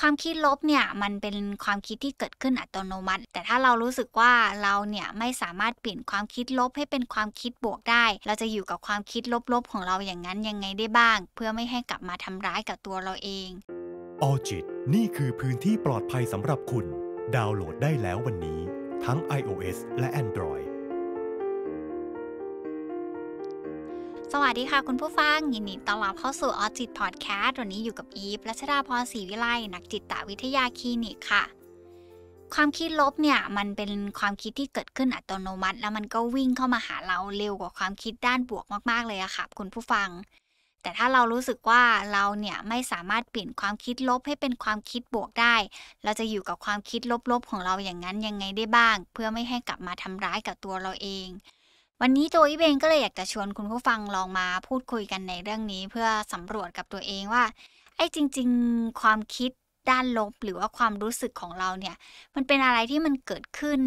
ความคิดลบเนี่ยมันเป็นความคิดที่เกิดขึ้นอัตโนมัติ แต่ถ้าเรารู้สึกว่าเราเนี่ยไม่สามารถเปลี่ยนความคิดลบให้เป็นความคิดบวกได้ เราจะอยู่กับความคิดลบๆ ของเราอย่างนั้นยังไงได้บ้าง เพื่อไม่ให้กลับมาทำร้ายกับตัวเราเองออจิตนี่คือพื้นที่ปลอดภัยสำหรับคุณ ดาวน์โหลดได้แล้ววันนี้ ทั้ง iOS และ Android สวัสดีค่ะคุณผู้ฟัง ยินดีต้อนรับเข้าสู่ออจิตพอดแคสต์ วันนี้อยู่กับอีฟ รัชดาพรศรีวิไล นักจิตวิทยาคลินิกค่ะ ความคิดลบเนี่ย มันเป็นความคิดที่เกิดขึ้นอัตโนมัติ แล้วมันก็วิ่งเข้ามาหาเราเร็วกว่าความคิดด้านบวกมาก ๆเลยอะค่ะคุณผู้ฟัง แต่ถ้าเรารู้สึกว่าเราเนี่ยไม่สามารถเปลี่ยนความคิดลบให้เป็นความคิดบวกได้ เราจะอยู่กับความคิดลบ ๆของเราอย่างนั้นยังไงได้บ้าง เพื่อไม่ให้กลับมาทำร้ายกับตัวเราเองวันนี้ตัวอีเบงก็เลยอยากจะชวนคุณผู้ฟังลองมาพูดคุยกันในเรื่องนี้เพื่อสำรวจกับตัวเองว่า ไอ้จริงๆความคิดด้านลบหรือว่าความรู้สึกของเราเนี่ยมันเป็นอะไรที่มันเกิดขึ้น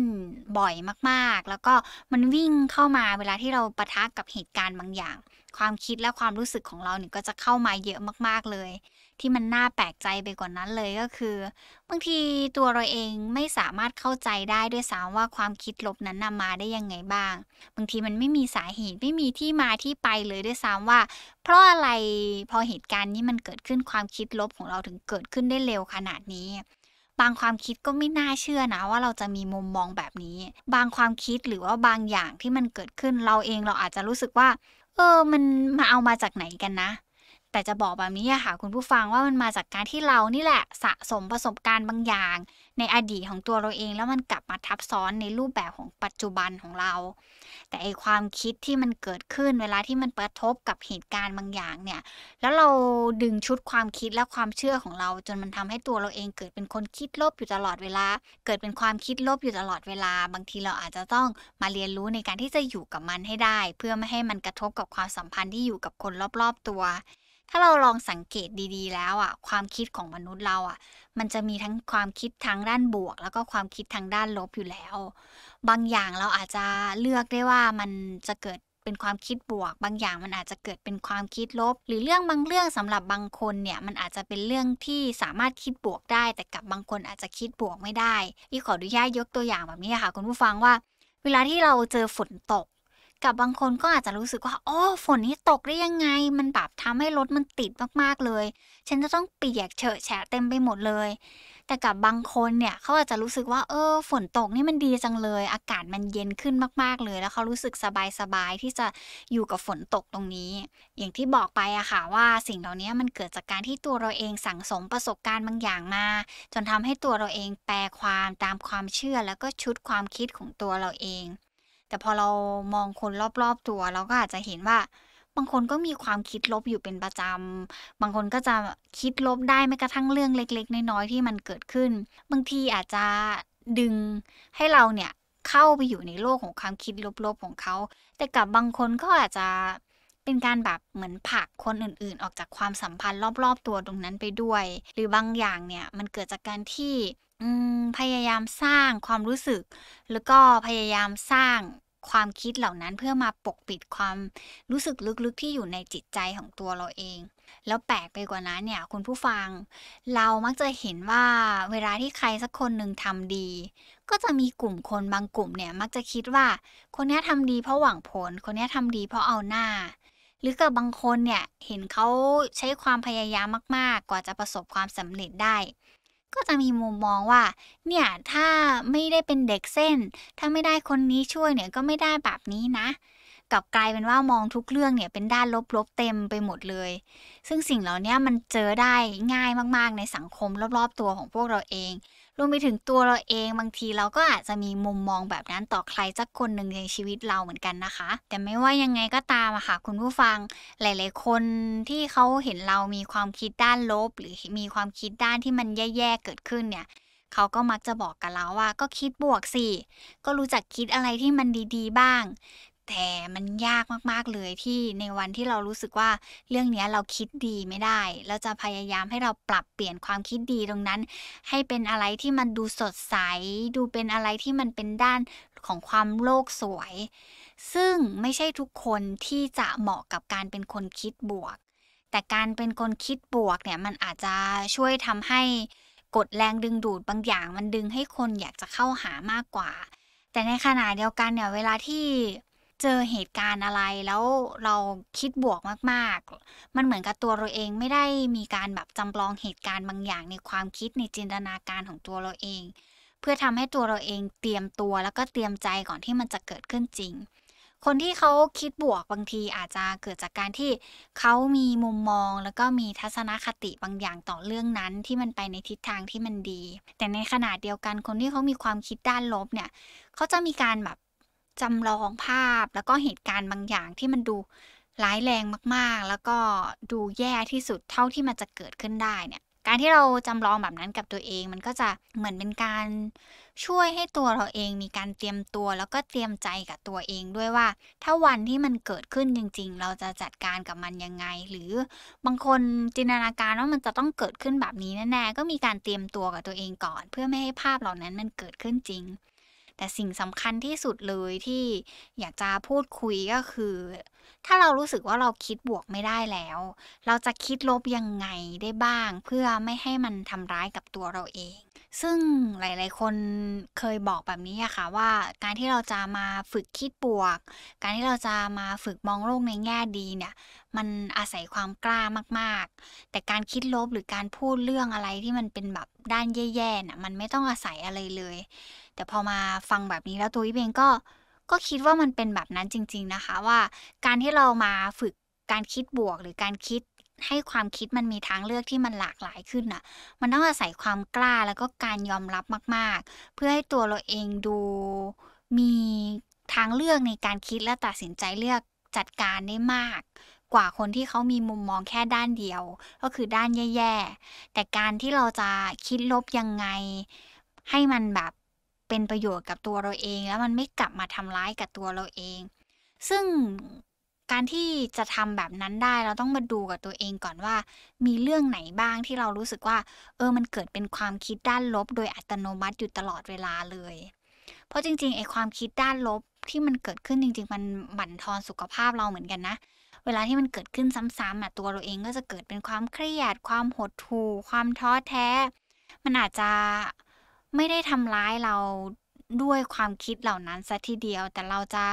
บ่อยมากๆ แล้วก็มันวิ่งเข้ามาเวลาที่เราปะทะกับเหตุการณ์บางอย่าง ความคิดและความรู้สึกของเราเนี่ยก็จะเข้ามาเยอะมากๆเลยที่มันน่าแปลกใจไปกว่านนั้นเลยก็คือ บางทีตัวเราเองไม่สามารถเข้าใจได้ด้วยซ้ำว่าความคิดลบนั้นนำมาได้ยังไงบ้าง บางทีมันไม่มีสาเหตุไม่มีที่มาที่ไปเลยด้วยซ้ำว่า เพราะอะไรพอเหตุการณ์นี้มันเกิดขึ้นความคิดลบของเราถึงเกิดขึ้นได้เร็วขนาดนี้ บางความคิดก็ไม่น่าเชื่อนะ ว่าเราจะมีมุมมองแบบนี้ บางความคิดหรือว่าบางอย่างที่มันเกิดขึ้นเราเองเราอาจจะรู้สึกว่า เออ มันมาเอามาจากไหนกันนะแต่จะบอกแบบนี้ค่ะคุณผู้ฟังว่ามันมาจากการที่เรานี่แหละสะสมประสบการณ์บางอย่างในอดีตของตัวเราเองแล้วมันกลับมาทับซ้อนในรูปแบบของปัจจุบันของเรา แต่ไอความคิดที่มันเกิดขึ้นเวลาที่มันกระทบกับเหตุการณ์บางอย่างเนี่ยแล้วเราดึงชุดความคิดและความเชื่อของเรา จนมันทำให้ตัวเราเองเกิดเป็นคนคิดลบอยู่ตลอดเวลา เกิดเป็นความคิดลบอยู่ตลอดเวลา บางทีเราอาจจะต้องมาเรียนรู้ในการที่จะอยู่กับมันให้ได้ เพื่อไม่ให้มันกระทบกับความสัมพันธ์ที่อยู่กับคนรอบๆตัวถ้าเราลองสังเกตดีๆแล้วอ่ะความคิดของมนุษย์เราอ่ะมันจะมีทั้งความคิดทางด้านบวก แล้วก็ความคิดทางด้านลบอยู่แล้ว บางอย่างเราอาจจะเลือกได้ว่ามันจะเกิดเป็นความคิดบวก บางอย่างมันอาจจะเกิดเป็นความคิดลบ หรือเรื่องบางเรื่องสำหรับบางคนเนี่ย มันอาจจะเป็นเรื่องที่สามารถคิดบวกได้ แต่กับบางคนอาจจะคิดบวกไม่ได้อีขออนุญาตยกตัวอย่างแบบนี้ค่ะคุณผู้ฟังว่า เวลาที่เราเจอฝนตกกับบางคนก็อาจจะรู้สึกว่าอ๋อฝนนี้ตกได้ยังไง มันแบบทำให้รถมันติดมาก ๆเลย ฉันจะต้องเปียกเฉอะแฉะเต็มไปหมดเลย แต่กับบางคนเนี่ย เขาอาจจะรู้สึกว่า เออ ฝนตกนี่มันดีจังเลย อากาศมันเย็นขึ้นมากๆเลย แล้วเขารู้สึกสบายๆที่จะอยู่กับฝนตกตรงนี้ อย่างที่บอกไปอะค่ะว่าสิ่งเหล่านี้มันเกิดจากการที่ตัวเราเองสั่งสมประสบการณ์บางอย่างมา จนทำให้ตัวเราเองแปลความตามความเชื่อแล้วก็ชุดความคิดของตัวเราเองแต่พอเรามองคนรอบๆตัว เราก็อาจจะเห็นว่า บางคนก็มีความคิดลบอยู่เป็นประจำ บางคนก็จะคิดลบได้แม้กระทั่งเรื่องเล็กๆ น้อยๆที่มันเกิดขึ้น บางทีอาจจะดึงให้เราเนี่ยเข้าไปอยู่ในโลกของความคิดลบๆของเขา แต่กับบางคนก็อาจจะเป็นการแบบเหมือนผลักคนอื่น ๆ ออกจากความสัมพันธ์ รอบๆตัวตรงนั้นไปด้วย หรือบางอย่างเนี่ยมันเกิดจากการที่พยายามสร้างความรู้สึก แล้วก็พยายามสร้างความคิดเหล่านั้นเพื่อมาปกปิดความรู้สึกลึกๆที่อยู่ในจิตใจของตัวเราเอง แล้วแปลกไปกว่านั้นเนี่ยคุณผู้ฟัง เรามักจะเห็นว่าเวลาที่ใครสักคนหนึ่งทำดี ก็จะมีกลุ่มคนบางกลุ่มเนี่ยมักจะคิดว่า คนนี้ทำดีเพราะหวังผล คนนี้ทำดีเพราะเอาหน้า หรือกับบางคนเนี่ยเห็นเขาใช้ความพยายามมากๆ กว่าจะประสบความสำเร็จได้ก็จะมีมุมมองว่า เนี่ย ถ้าไม่ได้เป็นเด็กเส้น ถ้าไม่ได้คนนี้ช่วยเนี่ย ก็ไม่ได้แบบนี้นะกับกลายเป็นว่ามองทุกเรื่อง เนี่ย เป็นด้านลบๆเต็มไปหมดเลย ซึ่งสิ่งเหล่านี้มันเจอได้ง่ายมากๆ ในสังคมรอบ ๆ ตัวของพวกเราเองรวมไปถึงตัวเราเองบางทีเราก็อาจจะมีมุมมองแบบนั้นต่อใครสักคนหนึ่งในชีวิตเราเหมือนกันนะคะ แต่ไม่ว่ายังไงก็ตามอะค่ะคุณผู้ฟังหลายๆคนที่เขาเห็นเรามีความคิดด้านลบหรือมีความคิดด้านที่มันแย่ๆเกิดขึ้นเนี่ย เขาก็มักจะบอกกับเราว่า ก็คิดบวกสิก็รู้จักคิดอะไรที่มันดีๆบ้างแต่มันยากมากๆ เลยที่ในวันที่เรารู้สึกว่าเรื่องนี้เราคิดดีไม่ได้ เราจะพยายามให้เราปรับเปลี่ยนความคิดดีตรงนั้น ให้เป็นอะไรที่มันดูสดใส ดูเป็นอะไรที่มันเป็นด้านของความโลกสวย ซึ่งไม่ใช่ทุกคนที่จะเหมาะกับการเป็นคนคิดบวก แต่การเป็นคนคิดบวกเนี่ยมันอาจจะช่วยทำให้กดแรงดึงดูดบางอย่าง มันดึงให้คนอยากจะเข้าหามากกว่า แต่ในขณะเดียวกันเนี่ยเวลาที่เจอเหตุการณ์อะไรแล้วเราคิดบวกมากๆ มันเหมือนกับตัวเราเองไม่ได้มีการแบบจำลองเหตุการณ์บางอย่าง ในความคิดในจินตนาการของตัวเราเอง เพื่อทำให้ตัวเราเองเตรียมตัวแล้วก็เตรียมใจก่อนที่มันจะเกิดขึ้นจริง คนที่เขาคิดบวกบางทีอาจจะเกิดจากการที่เขามีมุมมอง แล้วก็มีทัศนคติบางอย่างต่อเรื่องนั้นที่มันไปในทิศทางที่มันดี แต่ในขณะเดียวกันคนที่เขามีความคิดด้านลบเนี่ยเขาจะมีการแบบจำลองภาพแล้วก็เหตุการณ์บางอย่างที่มันดูร้ายแรงมากๆ แล้วก็ดูแย่ที่สุดเท่าที่มันจะเกิดขึ้นได้เนี่ยการที่เราจำลองแบบนั้นกับตัวเองมันก็จะเหมือนเป็นการ ช่วยให้ตัวเราเองมีการเตรียมตัวแล้วก็เตรียมใจกับตัวเองด้วยว่า ถ้าวันที่มันเกิดขึ้นจริงๆเราจะจัดการกับมันยังไงหรือบางคนจินตนาการว่ามันจะต้องเกิดขึ้นแบบนี้แน่ๆก็มีการเตรียมตัวกับตัวเองก่อน เพื่อไม่ให้ภาพเหล่านั้นมันเกิดขึ้นจริงแต่สิ่งสำคัญที่สุดเลยที่อยากจะพูดคุยก็คือ ถ้าเรารู้สึกว่าเราคิดบวกไม่ได้แล้ว เราจะคิดลบยังไงได้บ้าง เพื่อไม่ให้มันทำร้ายกับตัวเราเอง ซึ่งหลายๆคนเคยบอกแบบนี้อะค่ะว่าการที่เราจะมาฝึกคิดบวก การที่เราจะมาฝึก มองโลกในแง่ดีเนี่ย มันอาศัยความกล้ามากๆ แต่การคิดลบหรือการพูดเรื่องอะไรที่มันเป็นแบบด้านแย่ๆน่ะมันไม่ต้องอาศัยอะไรเลยแต่พอมาฟังแบบนี้แล้วตัวอีเองก็ ก็คิดว่ามันเป็นแบบนั้นจริง ๆนะคะ ว่า การที่เรามาฝึกการคิดบวกหรือการคิดให้ความคิดมันมีทางเลือกที่มันหลากหลายขึ้นน่ะ มันต้องอาศัยความกล้าแล้วก็การยอมรับมาก ๆ เพื่อให้ตัวเราเองดูมี ทางเลือกในการคิดและตัดสินใจเลือกจัดการได้มาก กว่าคนที่เขามีมุมมองแค่ด้านเดียว ก็คือด้านแย่ๆแต่การที่เราจะคิดลบยังไงให้มันแบบเป็นประโยชน์กับตัวเราเองแล้วมันไม่กลับมาทำร้ายกับตัวเราเอง ซึ่งการที่จะทำแบบนั้นได้เราต้องมาดูกับตัวเองก่อนว่า มีเรื่องไหนบ้างที่เรารู้สึกว่า เออมันเกิดเป็นความคิดด้านลบ โดยอัตโนมัติอยู่ตลอดเวลาเลย เพราะจริงๆ ไอ้ความคิดด้านลบที่มันเกิดขึ้นจริงๆ มันบั่นทอนสุขภาพเราเหมือนกันนะ เวลาที่มันเกิดขึ้นซ้ำๆอ่ะตัวเราเองก็จะเกิดเป็นความเครียด ความหดหู่ความท้อแท้ มันอาจจะไม่ได้ทำร้ายเราด้วยความคิดเหล่านั้นซะทีเดียว แต่เราจะ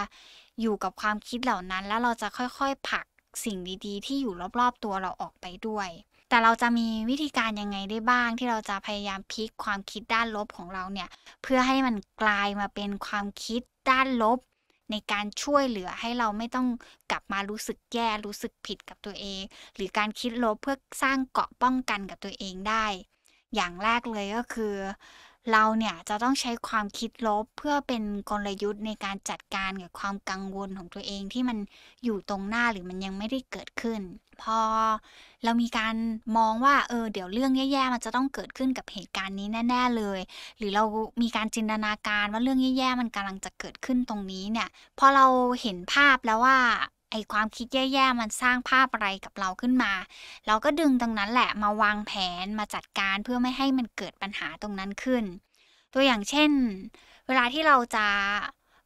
อยู่กับความคิดเหล่านั้นแล้วเราจะค่อยๆผลักสิ่งดีๆ ที่อยู่รอบๆตัวเราออกไปด้วย แต่เราจะมีวิธีการยังไงได้บ้าง ที่เราจะพยายามพลิกความคิดด้านลบของเราเนี่ย เพื่อให้มันกลายมาเป็นความคิดด้านลบ ในการช่วยเหลือให้เราไม่ต้องกลับมารู้สึกแย่รู้สึกผิดกับตัวเอง หรือการคิดลบเพื่อสร้างเกราะป้องกันกับตัวเองได้ อย่างแรกเลยก็คือเราเนี่ยจะต้องใช้ความคิดลบเพื่อเป็นกลยุทธ์ในการจัดการกับความกังวลของตัวเองที่มันอยู่ตรงหน้าหรือมันยังไม่ได้เกิดขึ้น พอเรามีการมองว่าเออเดี๋ยวเรื่องแย่ๆมันจะต้องเกิดขึ้นกับเหตุการณ์นี้แน่ ๆเลย หรือเรามีการจินตนาการว่าเรื่องแย่ๆมันกำลังจะเกิดขึ้นตรงนี้เนี่ย พอเราเห็นภาพแล้วว่าไอความคิดแย่ ๆ มันสร้างภาพอะไรกับเราขึ้นมา เราก็ดึงตรงนั้นแหละมาวางแผนมาจัดการเพื่อไม่ให้มันเกิดปัญหาตรงนั้นขึ้น ตัวอย่างเช่น เวลาที่เราจะ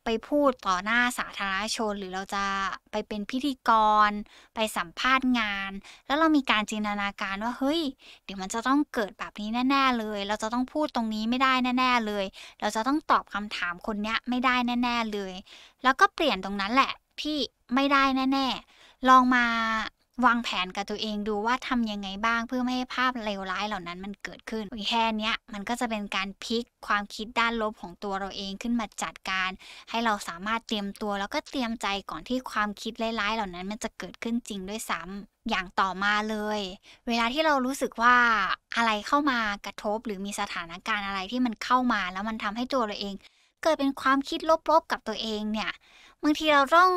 ไปพูดต่อหน้าสาธารณชนหรือเราจะไปเป็นพิธีกร ไปสัมภาษณ์งาน แล้วเรามีการจินตนาการว่า เฮ้ย เดี๋ยวมันจะต้องเกิดแบบนี้แน่ ๆเลย เราจะต้องพูดตรงนี้ไม่ได้แน่ๆเลย เราจะต้องตอบคำถามคนเนี้ยไม่ได้แน่ ๆเลย แล้วก็เปลี่ยนตรงนั้นแหละที่ไม่ได้แน่ ๆ ลองมาวางแผนกับตัวเองดูว่าทำยังไงบ้างเพื่อไม่ให้ภาพเลวร้ายเหล่านั้นมันเกิดขึ้นแค่นี้มันก็จะเป็นการพลิกความคิดด้านลบของตัวเราเองขึ้นมาจัดการ ให้เราสามารถเตรียมตัว แล้วก็เตรียมใจก่อนที่ความคิดร้ายๆเหล่านั้น มันจะเกิดขึ้นจริงด้วยซ้ำอย่างต่อมาเลย เวลาที่เรารู้สึกว่าอะไรเข้ามากระทบหรือมีสถานการณ์อะไรที่มันเข้ามา แล้วมันทำให้ตัวเราเองเกิดเป็นความคิดลบๆกับตัวเองเนี่ยบางทีเราต้อง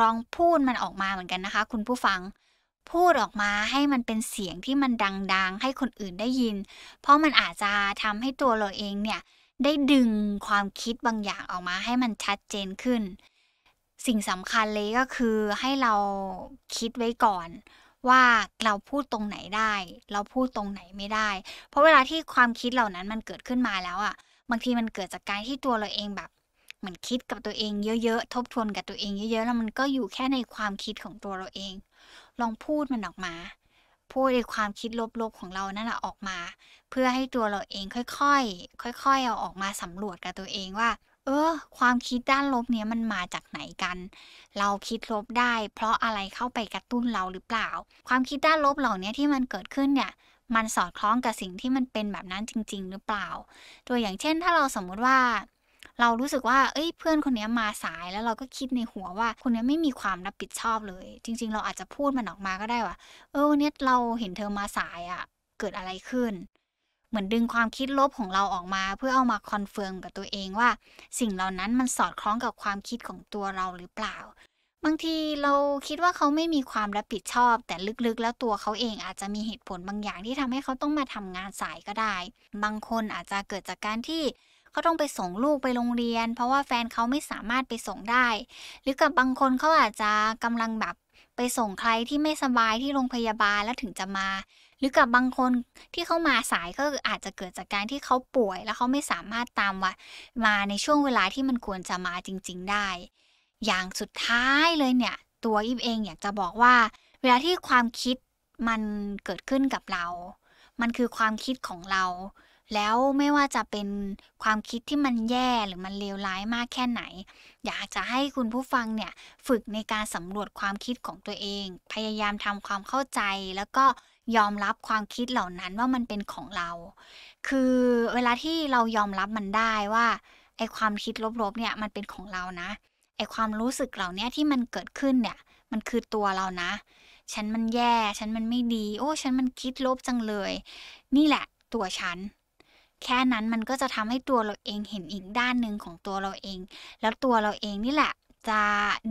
ลองพูดมันออกมาเหมือนกันนะคะ คุณผู้ฟังพูดออกมาให้มันเป็นเสียงที่มันดังๆ ให้คนอื่นได้ยิน เพราะมันอาจจะทำให้ตัวเราเองเนี่ยได้ดึงความคิดบางอย่างออกมาให้มันชัดเจนขึ้น สิ่งสำคัญเลยก็คือให้เราคิดไว้ก่อนว่าเราพูดตรงไหนได้ เราพูดตรงไหนไม่ได้ เพราะเวลาที่ความคิดเหล่านั้นมันเกิดขึ้นมาแล้วอะ่ะบางที มันเกิดจากการที่ตัวเราเองแบบเหมือนคิดกับตัวเองเยอะ ๆ ทบทวนกับตัวเองเยอะ ๆ แล้วมันก็อยู่แค่ในความคิดของตัวเราเอง ลองพูดมันออกมา พูดในความคิดลบๆของเรานั่นแหละออกมา เพื่อให้ตัวเราเองค่อยๆ ค่อยๆเอาออกมาสำรวจกับตัวเองว่า เออ ความคิดด้านลบเนี้ยมันมาจากไหนกัน เราคิดลบได้เพราะอะไรเข้าไปกระตุ้นเราหรือเปล่า ความคิดด้านลบเหล่านี้ที่มันเกิดขึ้นเนี่ยมันสอดคล้องกับสิ่งที่มันเป็นแบบนั้นจริง ๆ หรือเปล่า ตัวอย่างเช่นถ้าเราสมมุติว่า เรารู้สึกว่าเอ้ยเพื่อนคนนี้มาสายแล้วเราก็คิดในหัวว่า คนนี้ไม่มีความรับผิดชอบเลย จริง ๆเราอาจจะพูดมันออกมาก็ได้ว่า เออวันนี้เราเห็นเธอมาสายอะ่ะ เกิดอะไรขึ้น เหมือนดึงความคิดลบของเราออกมาเพื่อเอามาคอนเฟิร์มกับตัวเองว่า สิ่งเหล่านั้นมันสอดคล้องกับความคิดของตัวเราหรือเปล่าบางทีเราคิดว่าเขาไม่มีความรับผิดชอบ แต่ลึกๆ แล้วตัวเขาเองอาจจะมีเหตุผลบางอย่างที่ทำให้เขาต้องมาทำงานสายก็ได้ บางคนอาจจะเกิดจากการที่เขาต้องไปส่งลูกไปโรงเรียน เพราะว่าแฟนเขาไม่สามารถไปส่งได้ หรือกับบางคนเขาอาจจะกำลังแบบไปส่งใครที่ไม่สบายที่โรงพยาบาลแล้วถึงจะมา หรือกับบางคนที่เขามาสายก็อาจจะเกิดจากการที่เขาป่วย แล้วเขาไม่สามารถตามว่ามาในช่วงเวลาที่มันควรจะมาจริง ๆ ได้อย่างสุดท้ายเลยเนี่ย ตัวอิฟเองอยากจะบอกว่า เวลาที่ความคิดมันเกิดขึ้นกับเรา มันคือความคิดของเรา แล้วไม่ว่าจะเป็นความคิดที่มันแย่หรือมันเลวร้ายมากแค่ไหน อยากจะให้คุณผู้ฟังเนี่ยฝึกในการสำรวจความคิดของตัวเอง พยายามทำความเข้าใจแล้วก็ยอมรับความคิดเหล่านั้นว่ามันเป็นของเรา คือเวลาที่เรายอมรับมันได้ว่าไอความคิดลบๆเนี่ยมันเป็นของเรานะไอความรู้สึกเหล่านี้ที่มันเกิดขึ้นเนี่ยมันคือตัวเรานะ ฉันมันแย่ฉันมันไม่ดี โอ้ ฉันมันคิดลบจังเลย นี่แหละตัวฉัน แค่นั้นมันก็จะทำให้ตัวเราเองเห็นอีกด้านหนึ่งของตัวเราเอง แล้วตัวเราเองนี่แหละจะ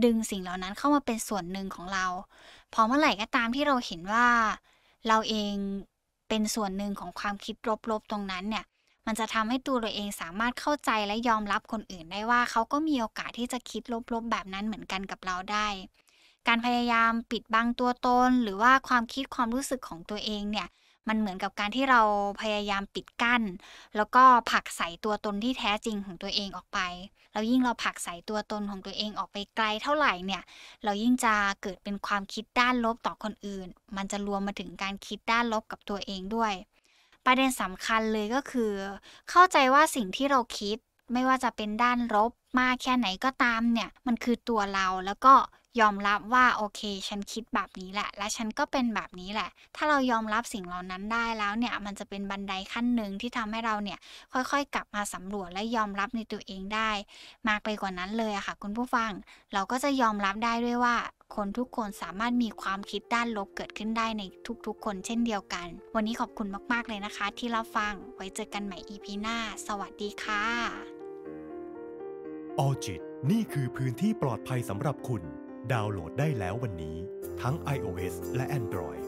ดึงสิ่งเหล่านั้นเข้ามาเป็นส่วนหนึ่งของเราพอเมื่อไหร่ก็ตามที่เราเห็นว่าเราเองเป็นส่วนหนึ่งของความคิดลบๆตรงนั้นเนี่ยมันจะทำให้ตัวเราเองสามารถเข้าใจและยอมรับคนอื่นได้ว่าเขาก็มีโอกาสที่จะคิดลบๆแบบนั้นเหมือนกันกับเราได้ การพยายามปิดบังตัวตนหรือว่าความคิดความรู้สึกของตัวเองเนี่ยมันเหมือนกับการที่เราพยายามปิดกั้น แล้วก็ผลักใส่ตัวตนที่แท้จริงของตัวเองออกไปแล้วยิ่งเราผลักใส่ตัวตนของตัวเองออกไปไกลเท่าไหร่เนี่ยเรายิ่งจะเกิดเป็นความคิดด้านลบต่อคนอื่น มันจะรวมมาถึงการคิดด้านลบกับตัวเองด้วยประเด็นสำคัญเลยก็คือ เข้าใจว่าสิ่งที่เราคิด ไม่ว่าจะเป็นด้านลบมากแค่ไหนก็ตามเนี่ย มันคือตัวเราแล้วก็ยอมรับว่าโอเค ฉันคิดแบบนี้แหละ และฉันก็เป็นแบบนี้แหละ ถ้าเรายอมรับสิ่งเหล่านั้นได้แล้วเนี่ยมันจะเป็นบันไดขั้นหนึ่งที่ทำให้เราเนี่ยค่อยๆกลับมาสำรวจและยอมรับในตัวเองได้ มากไปกว่านั้นเลยอะค่ะ คุณผู้ฟังเราก็จะยอมรับได้ด้วยว่าคนทุกคนสามารถมีความคิดด้านลบเกิดขึ้นได้ในทุกๆคนเช่นเดียวกัน วันนี้ขอบคุณมากๆเลยนะคะที่เราฟัง ไว้เจอกันใหม่ EP หน้า สวัสดีค่ะ ออจิต นี่คือพื้นที่ปลอดภัยสำหรับคุณ ดาวน์โหลดได้แล้ววันนี้ ทั้ง iOS และ Android